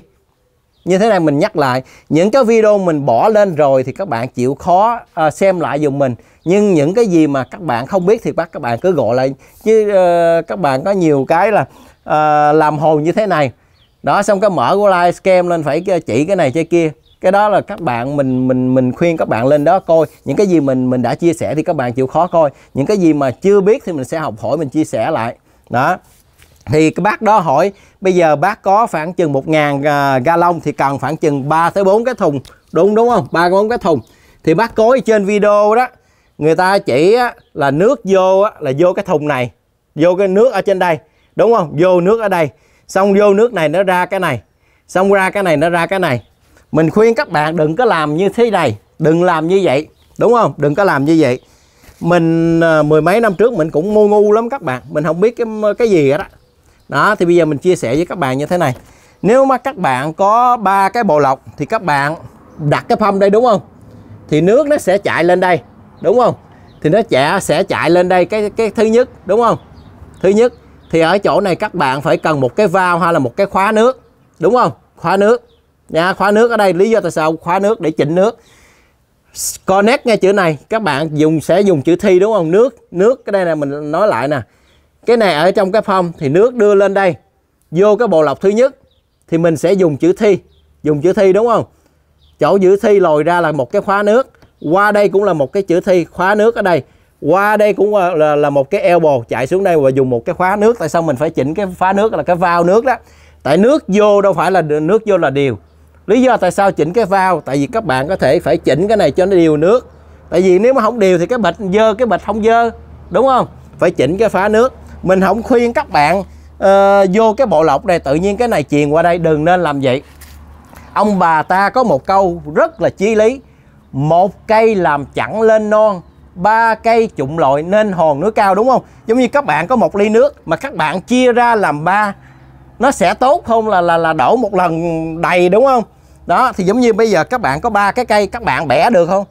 như thế này mình nhắc lại những cái video mình bỏ lên rồi thì các bạn chịu khó uh, xem lại dùm mình nhưng những cái gì mà các bạn không biết thì bắt các bạn cứ gọi lại chứ uh, ờ, các bạn có nhiều cái là uh, làm hồ như thế này đó xong cái mở của live scam lên phải chỉ cái này chơi kia cái đó là các bạn mình mình mình khuyên các bạn lên đó coi những cái gì mình mình đã chia sẻ thì các bạn chịu khó coi những cái gì mà chưa biết thì mình sẽ học hỏi mình chia sẻ lại đó thì cái bác đó hỏi bây giờ bác có khoảng chừng 1.000 uh, galon thì cần khoảng chừng 3 tới 4 cái thùng đúng đúng không 3 4 cái thùng thì bác cối trên video đó người ta chỉ là nước vô là vô cái thùng này vô cái nước ở trên đây đúng không vô nước ở đây xong vô nước này nó ra cái này xong ra cái này nó ra cái này mình khuyên các bạn đừng có làm như thế này đừng làm như vậy đúng không đừng có làm như vậy mình à, mười mấy năm trước mình cũng mua ngu lắm các bạn mình không biết cái cái gì hết á đó thì bây giờ mình chia sẻ với các bạn như thế này nếu mà các bạn có ba cái bộ lọc thì các bạn đặt cái pump đây đúng không thì nước nó sẽ chạy lên đây đúng không thì nó sẽ sẽ chạy lên đây cái cái thứ nhất đúng không thứ nhất thì ở chỗ này các bạn phải cần một cái vào hay là một cái khóa nước đúng không khóa nước nha khóa nước ở đây lý do tại sao khóa nước để chỉnh nước connect nghe chữ này các bạn dùng sẽ dùng chữ thi đúng không nước nước cái đây là mình nói lại nè cái này ở trong cái phong thì nước đưa lên đây vô cái bộ lọc thứ nhất thì mình sẽ dùng chữ thi dùng chữ thi đúng không chỗ giữ thi lồi ra là một cái khóa nước qua đây cũng là một cái chữ thi khóa nước ở đây qua đây cũng là, là, một cái elbow chạy xuống đây và dùng một cái khóa nước tại sao mình phải chỉnh cái phá nước là cái vào nước đó tại nước vô đâu phải là nước vô là điều lý do tại sao chỉnh cái vào tại vì các bạn có thể phải chỉnh cái này cho nó điều nước tại vì nếu mà không điều thì cái bịch dơ cái bịch không dơ đúng không phải chỉnh cái phá nước mình không khuyên các bạn uh, vô cái bộ lọc này tự nhiên cái này truyền qua đây đừng nên làm vậy ông bà ta có một câu rất là chi lý một cây làm chẳng lên non ba cây trụng lội nên hòn núi cao đúng không giống như các bạn có một ly nước mà các bạn chia ra làm ba nó sẽ tốt không là là là đổ một lần đầy đúng không đó thì giống như bây giờ các bạn có ba cái cây các bạn bẻ được không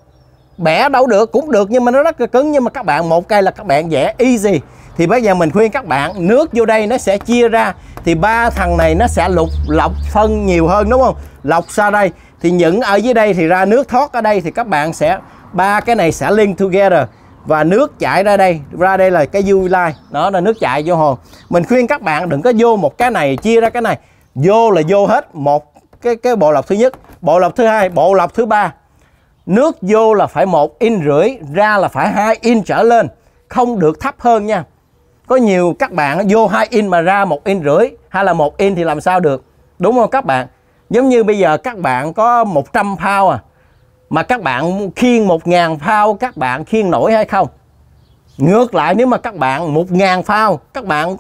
bẻ đâu được cũng được nhưng mà nó rất là cứng nhưng mà các bạn một cây là các bạn vẽ easy thì bây giờ mình khuyên các bạn nước vô đây nó sẽ chia ra thì ba thằng này nó sẽ lục lọc phân nhiều hơn đúng không lọc ra đây thì những ở dưới đây thì ra nước thoát ở đây thì các bạn sẽ ba cái này sẽ link together và nước chảy ra đây ra đây là cái u line đó là nước chảy vô hồ mình khuyên các bạn đừng có vô một cái này chia ra cái này vô là vô hết một cái cái bộ lọc thứ nhất bộ lọc thứ hai bộ lọc thứ ba nước vô là phải một in rưỡi ra là phải hai in trở lên không được thấp hơn nha có nhiều các bạn vô hai in mà ra một in rưỡi hay là một in thì làm sao được đúng không các bạn giống như bây giờ các bạn có 100 pound à mà các bạn khiên 1.000 phao các bạn khiên nổi hay không ngược lại nếu mà các bạn 1.000 phao các bạn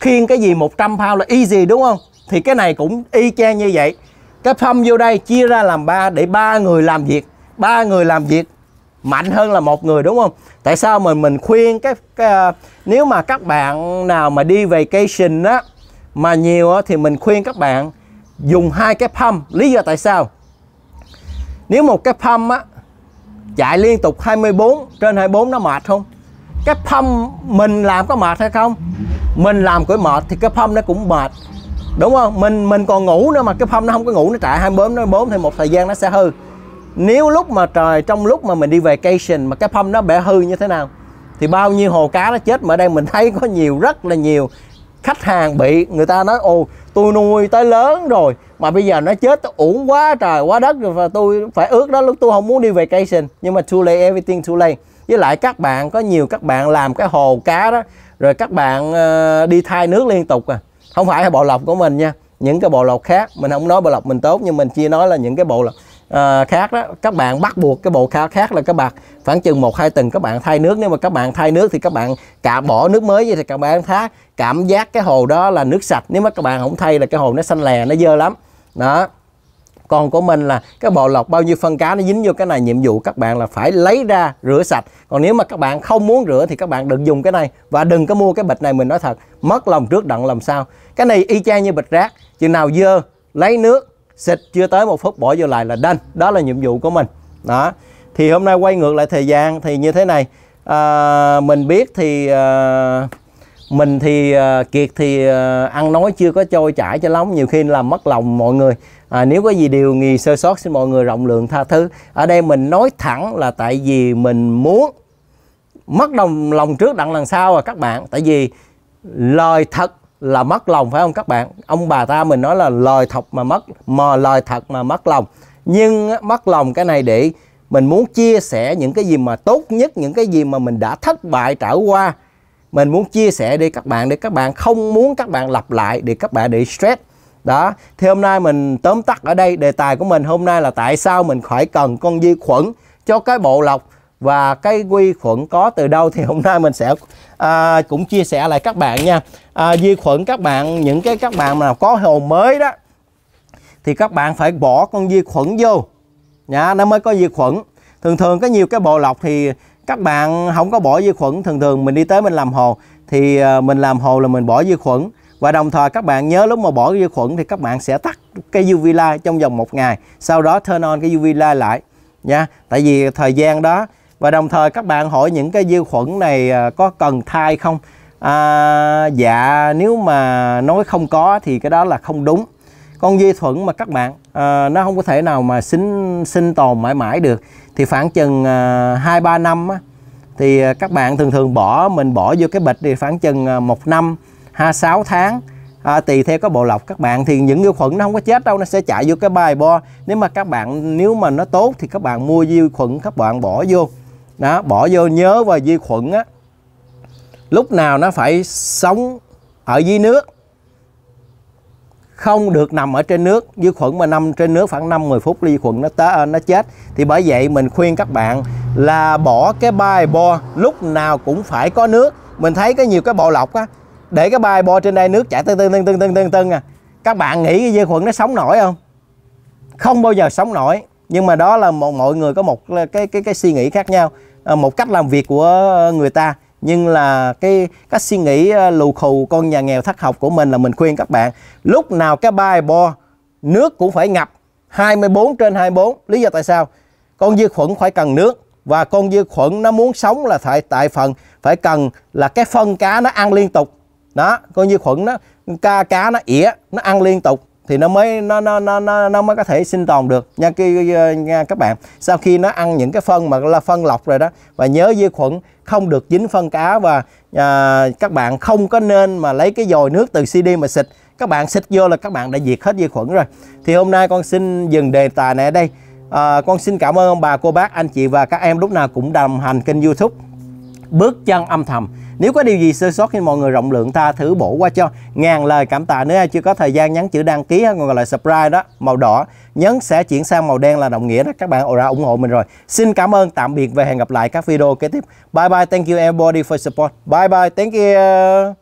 khiên cái gì 100 phao là easy đúng không thì cái này cũng y chang như vậy cái phâm vô đây chia ra làm ba để ba người làm việc ba người làm việc mạnh hơn là một người đúng không tại sao mình mình khuyên cái, cái nếu mà các bạn nào mà đi vacation á mà nhiều á, thì mình khuyên các bạn dùng hai cái pump lý do tại sao nếu một cái pump á chạy liên tục 24 trên 24 nó mệt không cái pump mình làm có mệt hay không mình làm cửa mệt thì cái pump nó cũng mệt đúng không mình mình còn ngủ nữa mà cái pump nó không có ngủ nó chạy 24 nó 4 thì một thời gian nó sẽ hư nếu lúc mà trời trong lúc mà mình đi vacation mà cái pump nó bể hư như thế nào thì bao nhiêu hồ cá nó chết mà ở đây mình thấy có nhiều rất là nhiều khách hàng bị người ta nói ồ tôi nuôi tới lớn rồi mà bây giờ nó chết tôi uổng quá trời quá đất rồi và tôi phải ước đó lúc tôi không muốn đi vacation nhưng mà too late everything too late với lại các bạn có nhiều các bạn làm cái hồ cá đó rồi các bạn ờ, đi thay nước liên tục à không phải là bộ lọc của mình nha những cái bộ lọc khác mình không nói bộ lọc mình tốt nhưng mình chia nói là những cái bộ lọc Ờ, khác đó các bạn bắt buộc cái bộ khao khác là các bạn khoảng chừng một hai tuần các bạn thay nước nếu mà các bạn thay nước thì các bạn cả bỏ nước mới vậy thì các bạn khác cảm giác cái hồ đó là nước sạch nếu mà các bạn không thay là cái hồ nó xanh lè nó dơ lắm đó còn của mình là cái bộ lọc bao nhiêu phân cá nó dính vô cái này nhiệm vụ các bạn là phải lấy ra rửa sạch còn nếu mà các bạn không muốn rửa thì các bạn đừng dùng cái này và đừng có mua cái bịch này mình nói thật mất lòng trước đặng làm sao cái này y chang như bịch rác chừng nào dơ lấy nước xịt chưa tới một phút bỏ vô lại là đanh đó là nhiệm vụ của mình đó thì hôm nay quay ngược lại thời gian thì như thế này à, mình biết thì à, mình thì à, kiệt thì à, ăn nói chưa có trôi chảy cho lắm nhiều khi làm mất lòng mọi người à, nếu có gì điều nghi sơ sót xin mọi người rộng lượng tha thứ ở đây mình nói thẳng là tại vì mình muốn mất đồng lòng trước đặng lần sau à các bạn tại vì lời thật là mất lòng phải không các bạn ông bà ta mình nói là lời thật mà mất mà lời thật mà mất lòng nhưng mất lòng cái này để mình muốn chia sẻ những cái gì mà tốt nhất những cái gì mà mình đã thất bại trải qua mình muốn chia sẻ đi các bạn để các bạn không muốn các bạn lặp lại để các bạn để stress đó thì hôm nay mình tóm tắt ở đây đề tài của mình hôm nay là tại sao mình phải cần con vi khuẩn cho cái bộ lọc và cái vi khuẩn có từ đâu thì hôm nay mình sẽ à, cũng chia sẻ lại các bạn nha à, vi khuẩn các bạn những cái các bạn nào có hồ mới đó thì các bạn phải bỏ con vi khuẩn vô nha nó mới có vi khuẩn thường thường có nhiều cái bộ lọc thì các bạn không có bỏ vi khuẩn thường thường mình đi tới mình làm hồ thì à, mình làm hồ là mình bỏ vi khuẩn và đồng thời các bạn nhớ lúc mà bỏ vi khuẩn thì các bạn sẽ tắt cái UV light trong vòng một ngày sau đó turn on cái UV light lại nha tại vì thời gian đó và đồng thời các bạn hỏi những cái vi khuẩn này à, có cần thai không à, dạ nếu mà nói không có thì cái đó là không đúng con vi khuẩn mà các bạn à, nó không có thể nào mà sinh sinh tồn mãi mãi được thì khoảng chừng à, hai ba năm á, thì à, các bạn thường thường bỏ mình bỏ vô cái bịch thì khoảng chừng một năm hai sáu tháng à, tùy theo cái bộ lọc các bạn thì những vi khuẩn nó không có chết đâu nó sẽ chạy vô cái bài bo nếu mà các bạn nếu mà nó tốt thì các bạn mua vi khuẩn các bạn bỏ vô đó bỏ vô nhớ và vi khuẩn á lúc nào nó phải sống ở dưới nước không được nằm ở trên nước vi khuẩn mà nằm trên nước khoảng 5 10 phút vi khuẩn nó tới nó chết thì bởi vậy mình khuyên các bạn là bỏ cái bài bo lúc nào cũng phải có nước mình thấy có nhiều cái bộ lọc á để cái bài bo trên đây nước chảy tưng tưng tưng tưng tưng tưng tưng à các bạn nghĩ cái vi khuẩn nó sống nổi không không bao giờ sống nổi nhưng mà đó là một mọi người có một cái cái cái suy nghĩ khác nhau Ờ, một cách làm việc của ờ, người ta nhưng là cái cách suy nghĩ ờ, lù khù con nhà nghèo thất học của mình là mình khuyên các bạn lúc nào cái bài bo nước cũng phải ngập 24 trên 24 lý do tại sao con vi khuẩn phải cần nước và con vi khuẩn nó muốn sống là tại tại phần phải cần là cái phân cá nó ăn liên tục đó con vi khuẩn nó ca cá nó ỉa nó ăn liên tục thì nó mới nó nó nó nó, nó mới có thể sinh tồn được nha, khi, ờ, các bạn sau khi nó ăn những cái phân mà là phân lọc rồi đó và nhớ vi khuẩn không được dính phân cá và à, các bạn không có nên mà lấy cái dồi nước từ CD mà xịt các bạn xịt vô là các bạn đã diệt hết vi khuẩn rồi thì hôm nay con xin dừng đề tài này ở đây à, con xin cảm ơn ông bà cô bác anh chị và các em lúc nào cũng đồng hành kênh YouTube bước chân âm thầm nếu có điều gì sơ sót thì mọi người rộng lượng tha thứ bổ qua cho ngàn lời cảm tạ nếu ai chưa có thời gian nhắn chữ đăng ký hay còn gọi là subscribe đó màu đỏ nhấn sẽ chuyển sang màu đen là đồng nghĩa đó các bạn ra ủng hộ mình rồi xin cảm ơn tạm biệt và hẹn gặp lại các video kế tiếp bye bye thank you everybody for support bye bye thank you